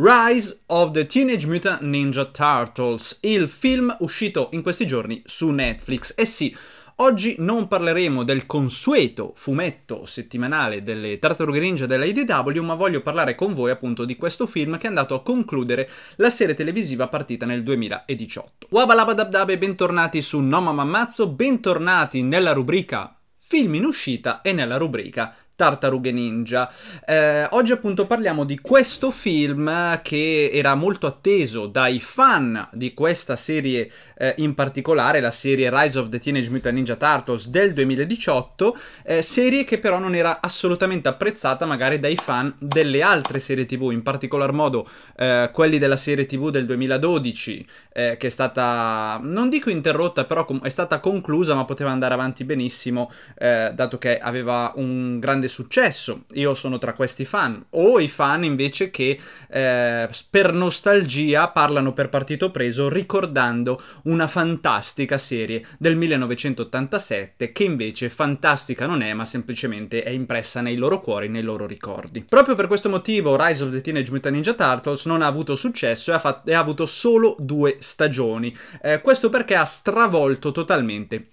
Rise of the Teenage Mutant Ninja Turtles, il film uscito in questi giorni su Netflix. E eh sì, oggi non parleremo del consueto fumetto settimanale delle Tartarughe Ninja della IDW, ma voglio parlare con voi appunto di questo film che è andato a concludere la serie televisiva partita nel 2018. Wabalabadabdabe, bentornati su No Mamma Mazzo, bentornati nella rubrica film in uscita e nella rubrica Tartarughe Ninja. Eh, oggi appunto parliamo di questo film che era molto atteso dai fan di questa serie eh, in particolare, la serie Rise of the Teenage Mutant Ninja Turtles del 2018, eh, serie che però non era assolutamente apprezzata magari dai fan delle altre serie tv, in particolar modo eh, quelli della serie tv del 2012 eh, che è stata, non dico interrotta, però è stata conclusa ma poteva andare avanti benissimo eh, dato che aveva un grande grande successo, io sono tra questi fan, o i fan invece che eh, per nostalgia parlano per partito preso ricordando una fantastica serie del 1987 che invece fantastica non è ma semplicemente è impressa nei loro cuori, nei loro ricordi. Proprio per questo motivo Rise of the Teenage Mutant Ninja Turtles non ha avuto successo e ha, fatto, e ha avuto solo due stagioni, eh, questo perché ha stravolto totalmente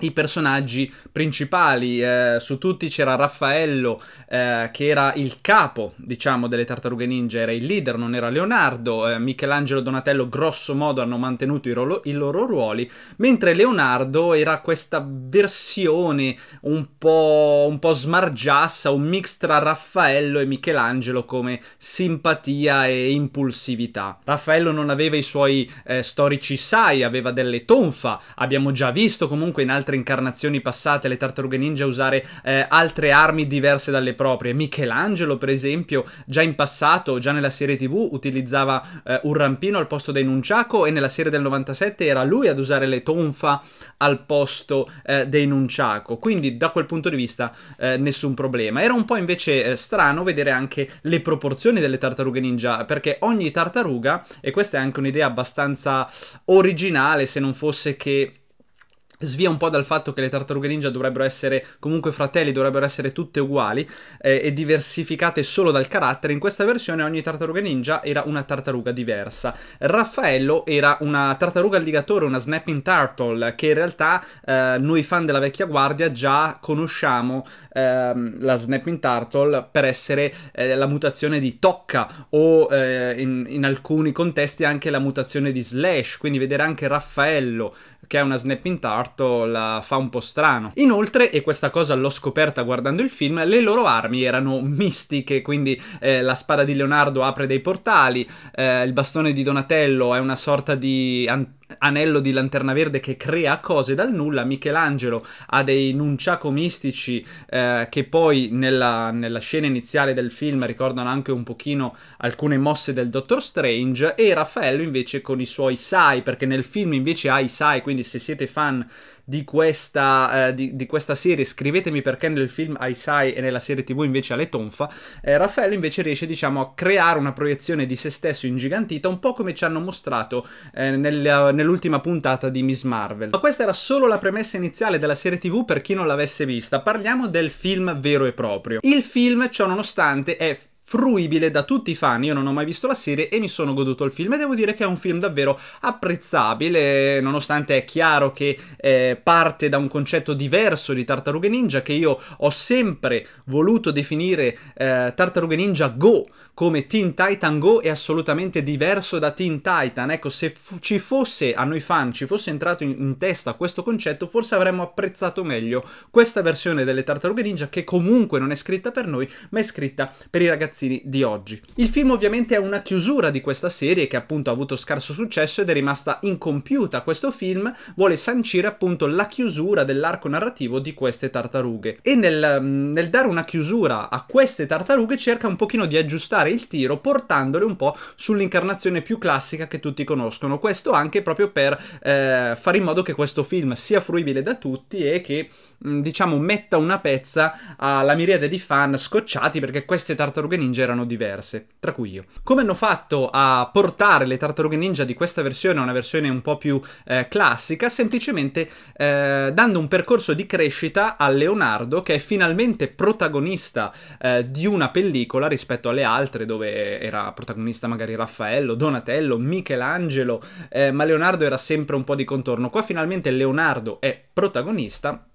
i personaggi principali. Eh, su tutti c'era Raffaello, eh, che era il capo, diciamo, delle tartarughe ninja, era il leader, non era Leonardo. Eh, Michelangelo e Donatello, grosso modo, hanno mantenuto i, ro- i, loro ruoli, mentre Leonardo era questa versione un po', un po' smargiassa, un mix tra Raffaello e Michelangelo come simpatia e impulsività. Raffaello non aveva i suoi eh, storici sai, aveva delle tonfa, abbiamo già visto comunque in altri altre incarnazioni passate, le tartarughe ninja, usare eh, altre armi diverse dalle proprie. Michelangelo, per esempio, già in passato, già nella serie TV, utilizzava eh, un rampino al posto dei nunciaco e nella serie del 97 era lui ad usare le tonfa al posto eh, dei nunciaco. Quindi da quel punto di vista eh, nessun problema. Era un po' invece eh, strano vedere anche le proporzioni delle tartarughe ninja, perché ogni tartaruga, e questa è anche un'idea abbastanza originale se non fosse che svia un po' dal fatto che le tartarughe ninja dovrebbero essere comunque fratelli, dovrebbero essere tutte uguali eh, e diversificate solo dal carattere, in questa versione ogni tartaruga ninja era una tartaruga diversa. Raffaello era una tartaruga alligatore, una snapping turtle, che in realtà eh, noi fan della vecchia guardia già conosciamo ehm, la snapping turtle per essere eh, la mutazione di tocca o eh, in, in alcuni contesti anche la mutazione di slash, quindi vedere anche Raffaello che è una snap in tarto la fa un po' strano. Inoltre, e questa cosa l'ho scoperta guardando il film, le loro armi erano mistiche, quindi eh, la spada di Leonardo apre dei portali, eh, il bastone di Donatello è una sorta di anello di lanterna verde che crea cose dal nulla, Michelangelo ha dei nunciaco mistici eh, che poi nella, nella, scena iniziale del film ricordano anche un pochino alcune mosse del Dottor Strange e Raffaello invece con i suoi sai, perché nel film invece ha i sai, quindi se siete fan di questa, eh, di, di questa, serie, scrivetemi perché nel film I sai e nella serie tv invece alle tonfa, eh, Raffaello invece riesce diciamo a creare una proiezione di se stesso ingigantita, un po' come ci hanno mostrato eh, nel, nell'ultima puntata di Miss Marvel. Ma questa era solo la premessa iniziale della serie tv per chi non l'avesse vista, parliamo del film vero e proprio. Il film, ciononostante, è fruibile da tutti i fan. Io non ho mai visto la serie e mi sono goduto il film e devo dire che è un film davvero apprezzabile, nonostante è chiaro che eh, parte da un concetto diverso di Tartarughe Ninja che io ho sempre voluto definire eh, Tartarughe Ninja Go come Teen Titan Go è assolutamente diverso da Teen Titan. Ecco, se ci fosse a noi fan ci fosse entrato in, in testa questo concetto, forse avremmo apprezzato meglio questa versione delle Tartarughe Ninja che comunque non è scritta per noi, ma è scritta per i ragazzi ragazzini di oggi. Il film ovviamente è una chiusura di questa serie che appunto ha avuto scarso successo ed è rimasta incompiuta. Questo film vuole sancire appunto la chiusura dell'arco narrativo di queste tartarughe e nel, mm, nel dare una chiusura a queste tartarughe cerca un pochino di aggiustare il tiro portandole un po' sull'incarnazione più classica che tutti conoscono. Questo anche proprio per eh, fare in modo che questo film sia fruibile da tutti e che mm, diciamo metta una pezza alla miriade di fan scocciati perché queste tartarughe ninja erano diverse, tra cui io. Come hanno fatto a portare le tartarughe ninja di questa versione a una versione un po' più eh, classica? Semplicemente eh, dando un percorso di crescita a Leonardo, che è finalmente protagonista eh, di una pellicola rispetto alle altre, dove era protagonista magari Raffaello, Donatello, Michelangelo, eh, ma Leonardo era sempre un po' di contorno. Qua finalmente Leonardo è protagonista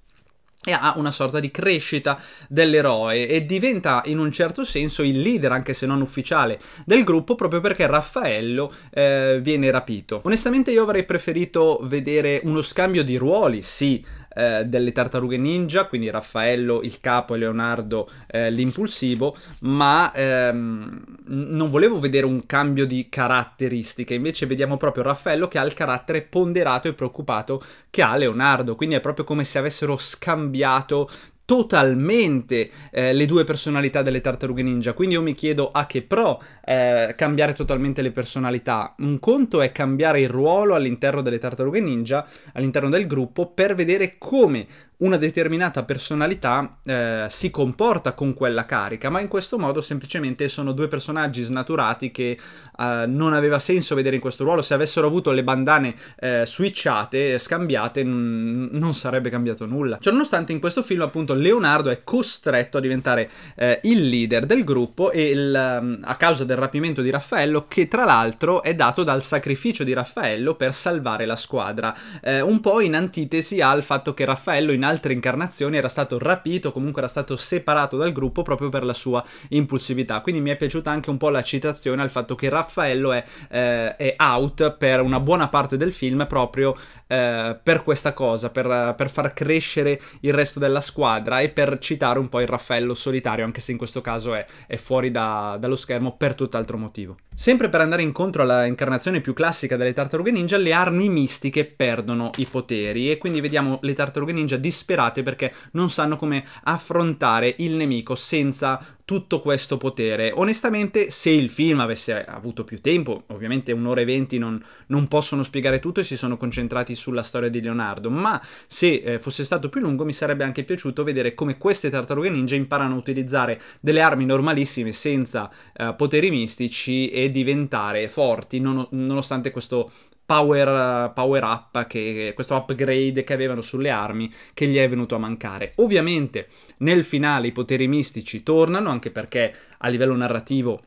e ha una sorta di crescita dell'eroe e diventa in un certo senso il leader, anche se non ufficiale, del gruppo proprio perché Raffaello eh, viene rapito. Onestamente io avrei preferito vedere uno scambio di ruoli, sì, eh, delle tartarughe ninja, quindi Raffaello il capo e Leonardo eh, l'impulsivo, ma ehm, non volevo vedere un cambio di caratteristiche, invece vediamo proprio Raffaello che ha il carattere ponderato e preoccupato che ha Leonardo, quindi è proprio come se avessero scambiato totalmente eh, le due personalità delle tartarughe ninja. Quindi io mi chiedo a che pro eh, cambiare totalmente le personalità. Un conto è cambiare il ruolo all'interno delle tartarughe ninja, all'interno del gruppo, per vedere come una determinata personalità eh, si comporta con quella carica, ma in questo modo semplicemente sono due personaggi snaturati che eh, non aveva senso vedere in questo ruolo. Se avessero avuto le bandane eh, switchate, scambiate, n- non sarebbe cambiato nulla. Ciononostante in questo film appunto Leonardo è costretto a diventare eh, il leader del gruppo e il, ehm, a causa del rapimento di Raffaello, che tra l'altro è dato dal sacrificio di Raffaello per salvare la squadra, eh, un po' in antitesi al fatto che Raffaello in altri altre incarnazioni era stato rapito, comunque era stato separato dal gruppo proprio per la sua impulsività. Quindi mi è piaciuta anche un po' la citazione al fatto che Raffaello è, eh, è out per una buona parte del film proprio eh, per questa cosa, per, per far crescere il resto della squadra e per citare un po' il Raffaello solitario, anche se in questo caso è, è fuori da, dallo schermo per tutt'altro motivo. Sempre per andare incontro alla incarnazione più classica delle tartarughe ninja, le armi mistiche perdono i poteri e quindi vediamo le tartarughe ninja distruggere disperate perché non sanno come affrontare il nemico senza tutto questo potere. Onestamente, se il film avesse avuto più tempo, ovviamente un'ora e venti non, non, possono spiegare tutto e si sono concentrati sulla storia di Leonardo, ma se eh, fosse stato più lungo mi sarebbe anche piaciuto vedere come queste tartarughe ninja imparano a utilizzare delle armi normalissime senza eh, poteri mistici e diventare forti non, nonostante questo power, power up, che, questo upgrade che avevano sulle armi che gli è venuto a mancare. Ovviamente nel finale i poteri mistici tornano, anche perché a livello narrativo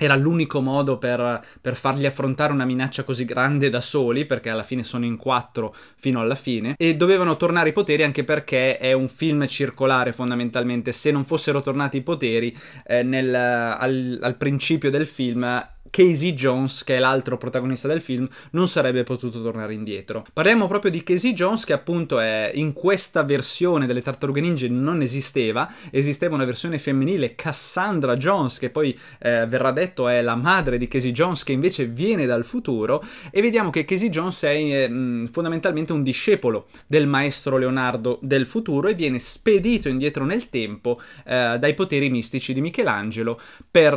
era l'unico modo per, per, fargli affrontare una minaccia così grande da soli, perché alla fine sono in quattro fino alla fine, e dovevano tornare i poteri anche perché è un film circolare fondamentalmente, se non fossero tornati i poteri eh, nel, al, al principio del film Casey Jones, che è l'altro protagonista del film, non sarebbe potuto tornare indietro. Parliamo proprio di Casey Jones, che appunto è in questa versione delle Tartarughe Ninja non esisteva, esisteva una versione femminile, Cassandra Jones, che poi eh, verrà detto è la madre di Casey Jones, che invece viene dal futuro, e vediamo che Casey Jones è eh, mm, fondamentalmente un discepolo del maestro Leonardo del futuro e viene spedito indietro nel tempo eh, dai poteri mistici di Michelangelo per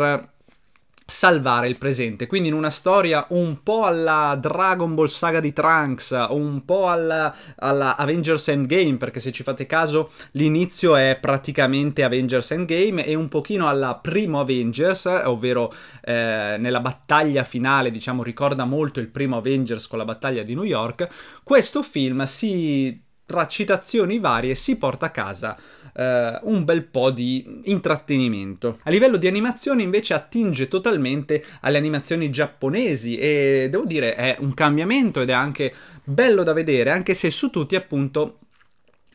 salvare il presente. Quindi in una storia un po' alla Dragon Ball Saga di Trunks, un po' alla, alla Avengers Endgame, perché se ci fate caso l'inizio è praticamente Avengers Endgame e un pochino alla primo Avengers, ovvero eh, nella battaglia finale, diciamo, ricorda molto il primo Avengers con la battaglia di New York, questo film si tra citazioni varie si porta a casa eh, un bel po' di intrattenimento. A livello di animazione invece attinge totalmente alle animazioni giapponesi e devo dire è un cambiamento ed è anche bello da vedere anche se su tutti appunto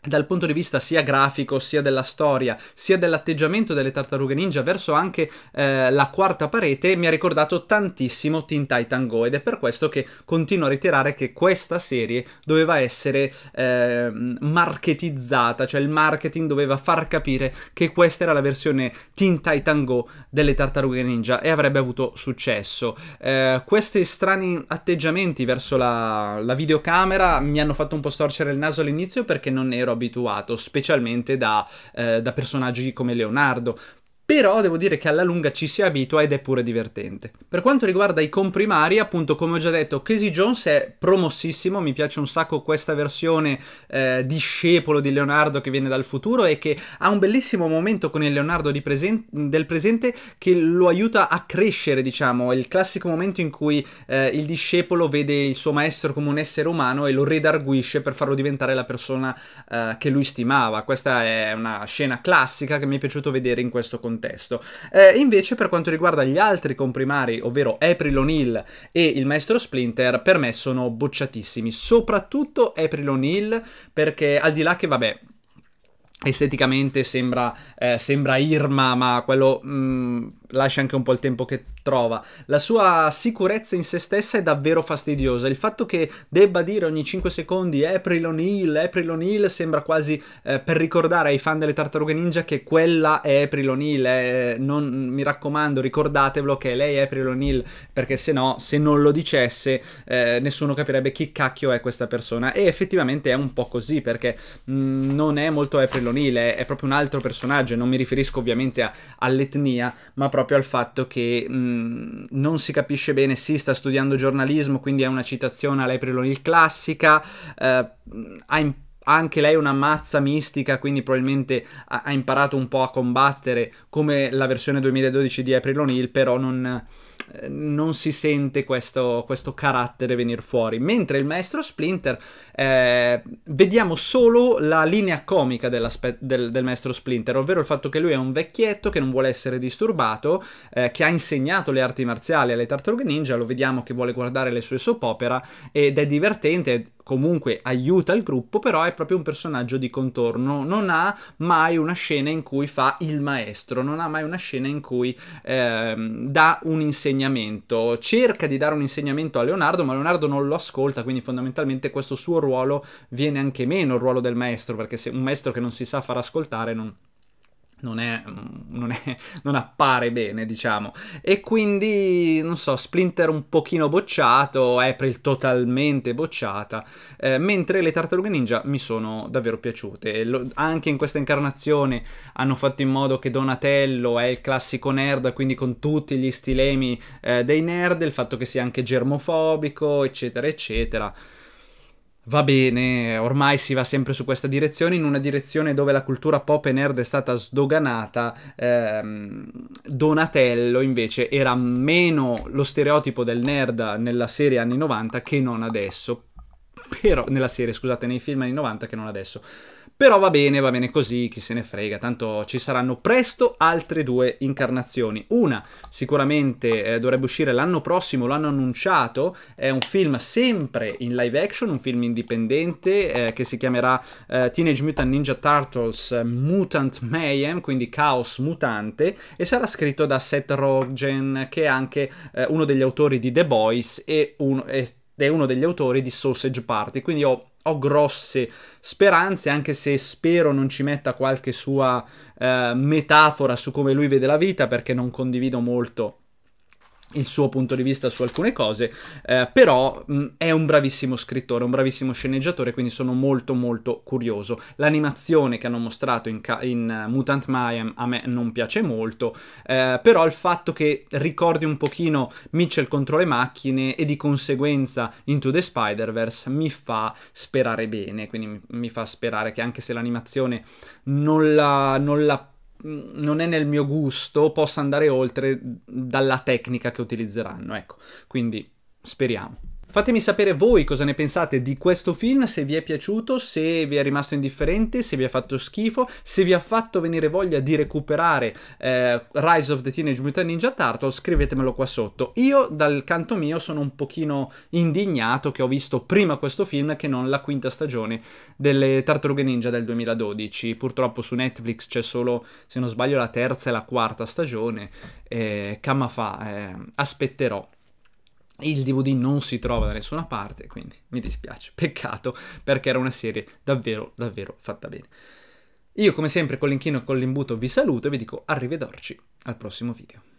dal punto di vista sia grafico, sia della storia, sia dell'atteggiamento delle tartarughe ninja verso anche eh, la quarta parete, mi ha ricordato tantissimo Teen Titan Go ed è per questo che continuo a ritirare che questa serie doveva essere eh, marketizzata, cioè il marketing doveva far capire che questa era la versione Teen Titan Go delle tartarughe ninja e avrebbe avuto successo. Eh, questi strani atteggiamenti verso la, la videocamera mi hanno fatto un po' storcere il naso all'inizio perché non ero abituato, specialmente da, eh, da personaggi come Leonardo. Però devo dire che alla lunga ci si abitua ed è pure divertente. Per quanto riguarda i comprimari, appunto, come ho già detto, Casey Jones è promossissimo, mi piace un sacco questa versione eh, discepolo di Leonardo che viene dal futuro e che ha un bellissimo momento con il Leonardo presen del presente che lo aiuta a crescere, diciamo, è il classico momento in cui eh, il discepolo vede il suo maestro come un essere umano e lo redarguisce per farlo diventare la persona eh, che lui stimava. Questa è una scena classica che mi è piaciuto vedere in questo contesto contesto. Eh, invece per quanto riguarda gli altri comprimari, ovvero April O'Neill e il maestro Splinter, per me sono bocciatissimi, soprattutto April O'Neill, perché al di là che vabbè esteticamente sembra, eh, sembra Irma, ma quello mh, mm, lascia anche un po' il tempo che trova. La sua sicurezza in se stessa è davvero fastidiosa. Il fatto che debba dire ogni 5 secondi April O'Neil, April O'Neill, sembra quasi eh, per ricordare ai fan delle Tartarughe Ninja che quella è April O'Neill. Eh, mi raccomando, ricordatevelo che lei è April O'Neill, perché se no, se non lo dicesse, eh, nessuno capirebbe chi cacchio è questa persona. E effettivamente è un po' così perché mh, mm, non è molto April O'Neill, è, è, proprio un altro personaggio. Non mi riferisco ovviamente all'etnia, ma proprio proprio al fatto che mh, mm, non si capisce bene, sì, sta studiando giornalismo, quindi è una citazione a April O'Neil classica, eh, ha imparato anche lei una mazza mistica, quindi probabilmente ha, imparato un po' a combattere come la versione 2012 di April O'Neill, però non, eh, non si sente questo, questo carattere venire fuori. Mentre il maestro Splinter, eh, vediamo solo la linea comica del, del, maestro Splinter, ovvero il fatto che lui è un vecchietto che non vuole essere disturbato, eh, che ha insegnato le arti marziali alle tartarughe ninja, lo vediamo che vuole guardare le sue soap opera ed è divertente, comunque aiuta il gruppo, però è proprio un personaggio di contorno, non ha mai una scena in cui fa il maestro, non ha mai una scena in cui eh, dà un insegnamento insegnamento, cerca di dare un insegnamento a Leonardo, ma Leonardo non lo ascolta, quindi fondamentalmente questo suo ruolo viene anche meno, il ruolo del maestro, perché se un maestro che non si sa far ascoltare non, non, è, mm, non, è, non, appare bene, diciamo. E quindi, non so, Splinter un pochino bocciato, April totalmente bocciata, eh, mentre le tartarughe ninja mi sono davvero piaciute. Lo, anche in questa incarnazione hanno fatto in modo che Donatello è il classico nerd, quindi con tutti gli stilemi eh, dei nerd, il fatto che sia anche germofobico, eccetera, eccetera va bene, ormai si va sempre su questa direzione, in una direzione dove la cultura pop e nerd è stata sdoganata, ehm, Donatello invece era meno lo stereotipo del nerd nella serie anni 90 che non adesso, però nella serie, scusate, nei film anni 90 che non adesso. Però va bene, va bene così, chi se ne frega, tanto ci saranno presto altre due incarnazioni. Una sicuramente eh, dovrebbe uscire l'anno prossimo, l'hanno annunciato, è un film sempre in live action, un film indipendente eh, che si chiamerà eh, Teenage Mutant Ninja Turtles eh, Mutant Mayhem, quindi Caos Mutante, e sarà scritto da Seth Rogen che è anche eh, uno degli autori di The Boys e un, è, è uno degli autori di Sausage Party, quindi ho ho grosse speranze, anche se spero non ci metta qualche sua eh, metafora su come lui vede la vita, perché non condivido molto il suo punto di vista su alcune cose, eh, però mh, mm, è un bravissimo scrittore, un bravissimo sceneggiatore, quindi sono molto molto curioso. L'animazione che hanno mostrato in, in eh, Mutant Mayhem a me non piace molto, eh, però il fatto che ricordi un pochino Mitchell contro le macchine e di conseguenza Into the Spider-Verse mi fa sperare bene, quindi mi fa sperare che anche se l'animazione non la, non la Mm, non è nel mio gusto possa andare oltre dalla tecnica che utilizzeranno. Ecco, quindi speriamo. Fatemi sapere voi cosa ne pensate di questo film, se vi è piaciuto, se vi è rimasto indifferente, se vi ha fatto schifo, se vi ha fatto venire voglia di recuperare eh, Rise of the Teenage Mutant Ninja Turtle, scrivetemelo qua sotto. Io dal canto mio sono un pochino indignato che ho visto prima questo film che non la quinta stagione delle Tartarughe Ninja del 2012. Purtroppo su Netflix c'è solo, se non sbaglio, la terza e la quarta stagione. Eh, Kama fa, eh, aspetterò il DVD non si trova da nessuna parte, quindi mi dispiace, peccato, perché era una serie davvero, davvero fatta bene. Io come sempre con l'inchino e con l'imbuto vi saluto e vi dico arrivederci al prossimo video.